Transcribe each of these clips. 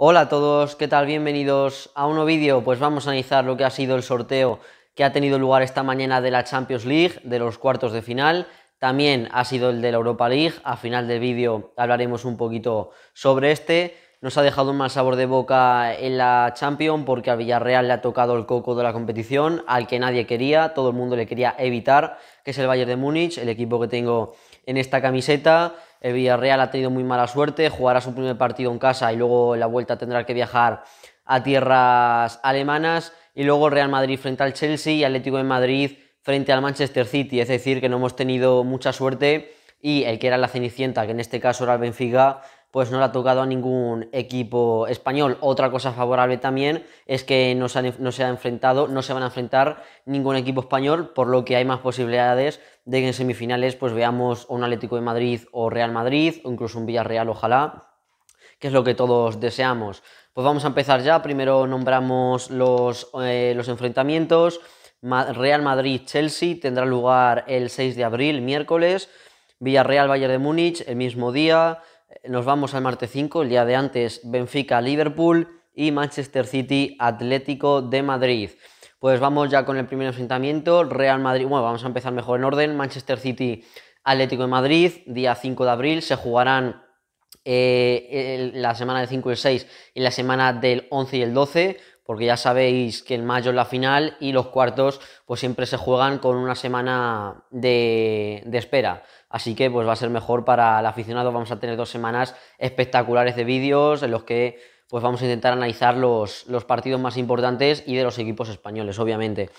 Hola a todos, ¿qué tal? Bienvenidos a un nuevo vídeo. Pues vamos a analizar lo que ha sido el sorteo que ha tenido lugar esta mañana de la Champions League, de los cuartos de final. También ha sido el de la Europa League. A final del vídeo hablaremos un poquito sobre este. Nos ha dejado un mal sabor de boca en la Champions porque a Villarreal le ha tocado el coco de la competición, al que nadie quería, todo el mundo le quería evitar, que es el Bayern de Múnich, el equipo que tengo en esta camiseta. El Villarreal ha tenido muy mala suerte, jugará su primer partido en casa y luego en la vuelta tendrá que viajar a tierras alemanas. Y luego Real Madrid frente al Chelsea y Atlético de Madrid frente al Manchester City. Es decir, que no hemos tenido mucha suerte y el que era la Cenicienta, que en este caso era el Benfica, pues no le ha tocado a ningún equipo español. Otra cosa favorable también es que no se, ha enfrentado, no se van a enfrentar ningún equipo español, por lo que hay más posibilidades de que en semifinales pues veamos un Atlético de Madrid o Real Madrid, o incluso un Villarreal, ojalá, que es lo que todos deseamos. Pues vamos a empezar ya, primero nombramos los, eh, los enfrentamientos. Real Madrid-Chelsea tendrá lugar el 6 de abril, miércoles. Villarreal-Bayern de Múnich el mismo día nos vamos al martes 5, el día de antes Benfica-Liverpool y Manchester City-Atlético de Madrid. Pues vamos ya con el primer asentamiento, Real Madrid, bueno, vamos a empezar mejor en orden, Manchester City, Atlético de Madrid, día 5 de abril, se jugarán eh, la semana del 5 y el 6 y la semana del 11 y el 12, porque ya sabéis que en mayo es la final y los cuartos pues siempre se juegan con una semana de, espera. Así que pues va a ser mejor para el aficionado, vamos a tener dos semanas espectaculares de vídeos en los que pues vamos a intentar analizar los, los partidos más importantes y de los equipos españoles, obviamente.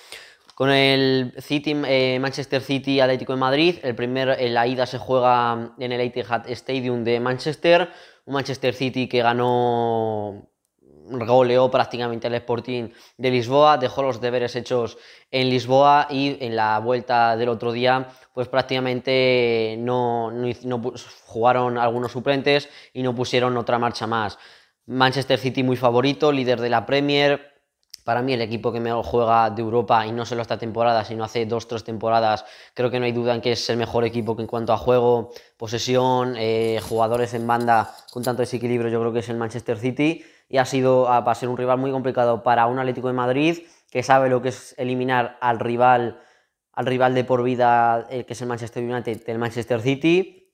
Con el City, eh, Manchester City Atlético de Madrid, el primer, eh, la ida se juega en el Etihad Stadium de Manchester, un Manchester City que ganó goleó prácticamente al Sporting de Lisboa, dejó los deberes hechos en Lisboa y en la vuelta del otro día, pues prácticamente no, no jugaron algunos suplentes y no pusieron otra marcha más. Manchester City muy favorito, líder de la Premier, para mí el equipo que mejor juega de Europa, y no solo esta temporada, sino hace dos, tres temporadas, creo que no hay duda en que es el mejor equipo en cuanto a juego, posesión, eh, jugadores en banda con tanto desequilibrio, yo creo que es el Manchester City. Y ha sido, va a ser un rival muy complicado para un Atlético de Madrid, que sabe lo que es eliminar al rival, al rival de por vida, eh, que es el Manchester United, del Manchester City.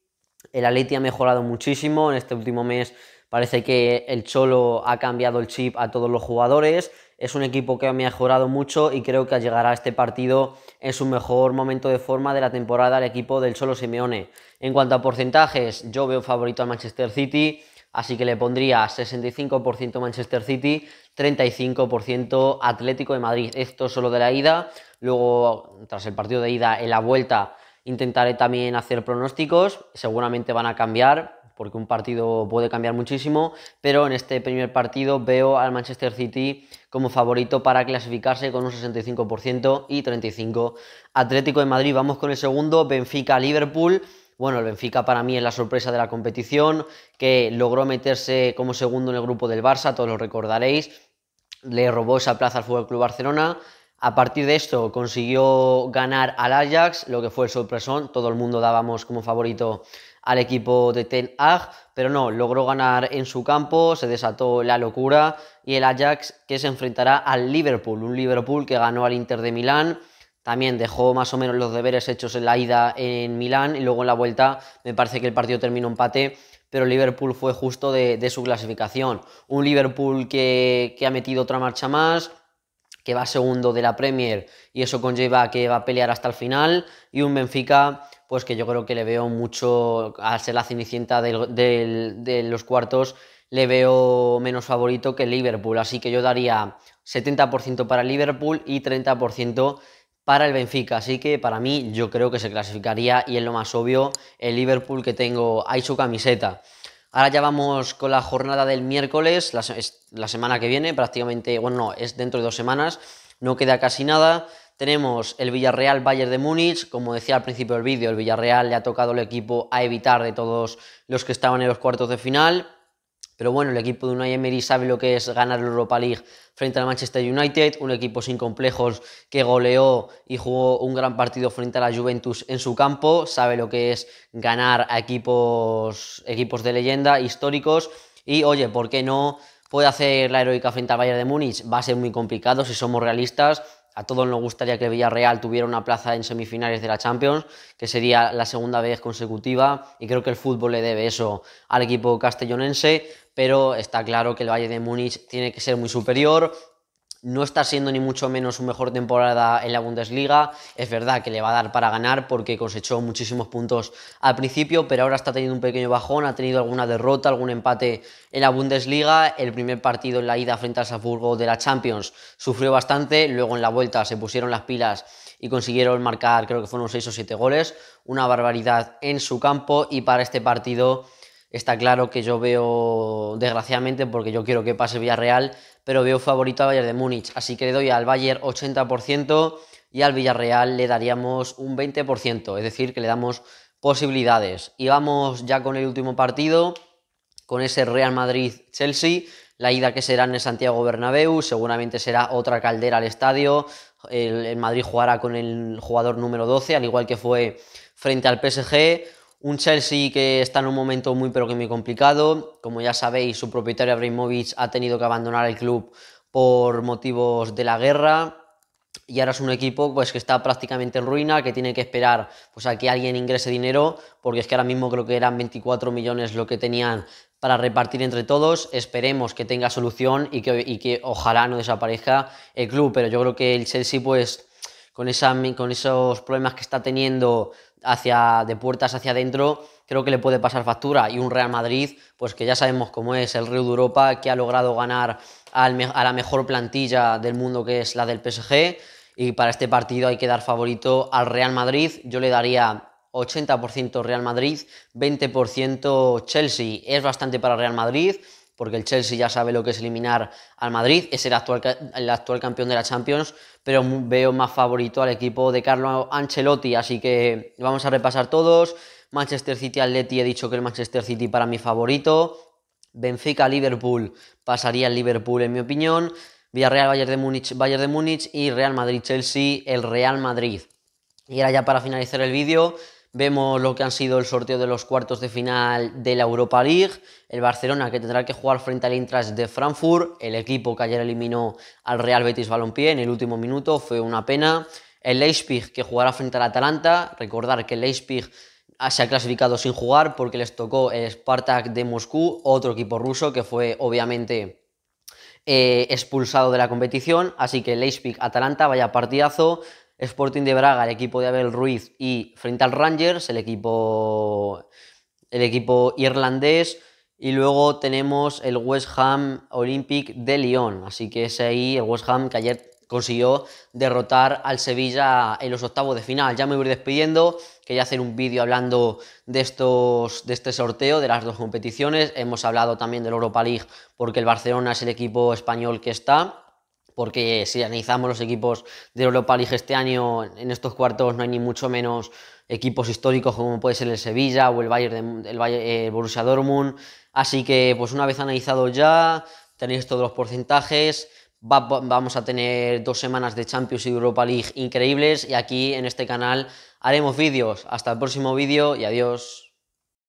El Atleti ha mejorado muchísimo en este último mes. Parece que el Cholo ha cambiado el chip a todos los jugadores. Es un equipo que ha mejorado mucho y creo que llegará a este partido en su mejor momento de forma de la temporada el equipo del Solo Simeone. En cuanto a porcentajes, yo veo favorito al Manchester City, así que le pondría 65% Manchester City, 35% Atlético de Madrid. Esto solo de la ida. Luego, tras el partido de ida, en la vuelta intentaré también hacer pronósticos. Seguramente van a cambiar, porque un partido puede cambiar muchísimo, pero en este primer partido veo al Manchester City como favorito para clasificarse con un 65% y 35% Atlético de Madrid. Vamos con el segundo, Benfica-Liverpool. Bueno, el Benfica para mí es la sorpresa de la competición, que logró meterse como segundo en el grupo del Barça, todos lo recordaréis. Le robó esa plaza al FC Club Barcelona. A partir de esto consiguió ganar al Ajax, lo que fue el sorpresón. Todo el mundo dábamos como favorito al equipo de Ten Hag... pero no, logró ganar en su campo, se desató la locura y el Ajax que se enfrentará al Liverpool, un Liverpool que ganó al Inter de Milán. También dejó más o menos los deberes hechos en la ida en Milán y luego en la vuelta me parece que el partido terminó empate pero Liverpool fue justo de, su clasificación. Un Liverpool que, que, ha metido otra marcha más, que va segundo de la Premier y eso conlleva que va a pelear hasta el final, y un Benfica pues que yo creo que le veo mucho, al ser la cenicienta de los cuartos, le veo menos favorito que Liverpool. Así que yo daría 70% para Liverpool y 30% para el Benfica. Así que para mí yo creo que se clasificaría y es lo más obvio el Liverpool que tengo ahí su camiseta. Ahora ya vamos con la jornada del miércoles, la, la semana que viene prácticamente, bueno, no, es dentro de dos semanas, no queda casi nada. Tenemos el Villarreal Bayern de Múnich, como decía al principio del vídeo, el Villarreal le ha tocado el equipo a evitar de todos los que estaban en los cuartos de final. Pero bueno, el equipo de Unai Emery sabe lo que es ganar la Europa League frente al Manchester United, un equipo sin complejos que goleó y jugó un gran partido frente a la Juventus en su campo, sabe lo que es ganar a equipos, equipos de leyenda históricos y oye, ¿por qué no puede hacer la heroica frente al Bayern de Múnich? Va a ser muy complicado si somos realistas, a todos nos gustaría que Villarreal tuviera una plaza en semifinales de la Champions, que sería la segunda vez consecutiva, y creo que el fútbol le debe eso al equipo castellonense, pero está claro que el Valle de Múnich tiene que ser muy superior, no está siendo ni mucho menos su mejor temporada en la Bundesliga. Es verdad que le va a dar para ganar porque cosechó muchísimos puntos al principio, pero ahora está teniendo un pequeño bajón, ha tenido alguna derrota, algún empate en la Bundesliga. El primer partido en la ida frente al Salzburgo de la Champions sufrió bastante, luego en la vuelta se pusieron las pilas y consiguieron marcar creo que fueron 6 o 7 goles, una barbaridad en su campo y para este partido Está claro que yo veo, desgraciadamente, porque yo quiero que pase Villarreal, pero veo favorito a Bayern de Múnich. Así que le doy al Bayern 80% y al Villarreal le daríamos un 20%. Es decir, que le damos posibilidades. Y vamos ya con el último partido, con ese Real Madrid-Chelsea. La ida que será en el Santiago Bernabéu, seguramente será otra caldera al estadio. El, el Madrid jugará con el jugador número 12, al igual que fue frente al PSG un Chelsea que está en un momento muy pero que muy complicado. Como ya sabéis, su propietario Abramovich ha tenido que abandonar el club por motivos de la guerra. Y ahora es un equipo pues, que está prácticamente en ruina, que tiene que esperar pues, a que alguien ingrese dinero, porque es que ahora mismo creo que eran 24 millones lo que tenían para repartir entre todos. Esperemos que tenga solución y que, y que ojalá no desaparezca el club. Pero yo creo que el Chelsea, pues con, esos problemas que está teniendo hacia, de puertas hacia adentro, creo que le puede pasar factura. Y un Real Madrid, pues que ya sabemos cómo es, el Río de Europa, que ha logrado ganar a la mejor plantilla del mundo, que es la del PSG. Y para este partido hay que dar favorito al Real Madrid. Yo le daría 80% Real Madrid, 20% Chelsea. Es bastante para Real Madrid porque el Chelsea ya sabe lo que es eliminar al Madrid, es el actual, el actual campeón de la Champions, pero veo más favorito al equipo de Carlo Ancelotti, así que vamos a repasar todos. Manchester City Atleti, he dicho que el Manchester City para mi favorito. Benfica Liverpool, pasaría el Liverpool en mi opinión. Villarreal Bayern de Múnich, Bayern de Múnich y Real Madrid Chelsea, el Real Madrid. Y ahora ya para finalizar el vídeo, Vemos lo que han sido el sorteo de los cuartos de final de la Europa League, el Barcelona que tendrá que jugar frente al Intras de Frankfurt, el equipo que ayer eliminó al Real Betis Balompié en el último minuto, fue una pena, el Leipzig que jugará frente al Atalanta, recordar que el Leipzig se ha clasificado sin jugar porque les tocó el Spartak de Moscú, otro equipo ruso que fue obviamente eh, expulsado de la competición, así que Leipzig-Atalanta, vaya partidazo, Sporting de Braga, el equipo de Abel Ruiz y frente al Rangers, el equipo, irlandés. Y luego tenemos el West Ham Olympic de Lyon. Así que es ahí el West Ham que ayer consiguió derrotar al Sevilla en los octavos de final. Ya me voy despidiendo, quería hacer un vídeo hablando de, estos, de este sorteo, de las dos competiciones. Hemos hablado también del Europa League porque el Barcelona es el equipo español que está porque si analizamos los equipos de Europa League este año, en estos cuartos no hay ni mucho menos equipos históricos como puede ser el Sevilla o el Bayern, eh, el, Borussia Dortmund. Así que pues una vez analizado ya, tenéis todos los porcentajes, vamos a tener dos semanas de Champions y Europa League increíbles y aquí en este canal haremos vídeos. Hasta el próximo vídeo y adiós.